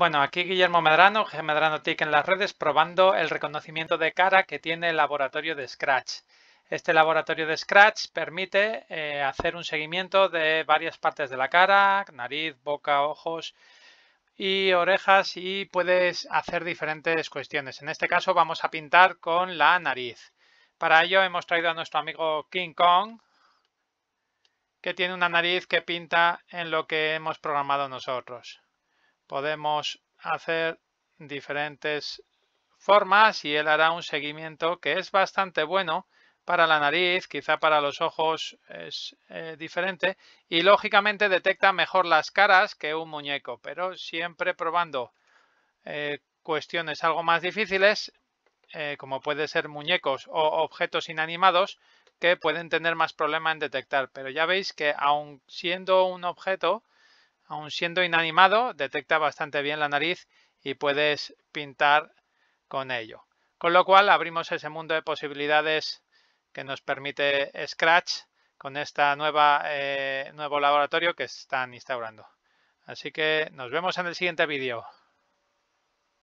Bueno, aquí Guillermo Medrano, G Medrano TIC en las redes, probando el reconocimiento de cara que tiene el laboratorio de Scratch. Este laboratorio de Scratch permite eh, hacer un seguimiento de varias partes de la cara, nariz, boca, ojos y orejas y puedes hacer diferentes cuestiones. En este caso vamos a pintar con la nariz. Para ello hemos traído a nuestro amigo King Kong, que tiene una nariz que pinta en lo que hemos programado nosotros podemos hacer diferentes formas y él hará un seguimiento que es bastante bueno para la nariz, quizá para los ojos es eh, diferente y lógicamente detecta mejor las caras que un muñeco, pero siempre probando eh, cuestiones algo más difíciles, eh, como puede ser muñecos o objetos inanimados, que pueden tener más problema en detectar. Pero ya veis que aun siendo un objeto, Aun siendo inanimado, detecta bastante bien la nariz y puedes pintar con ello. Con lo cual abrimos ese mundo de posibilidades que nos permite Scratch con este nuevo laboratorio que están instaurando. Así que nos vemos en el siguiente vídeo.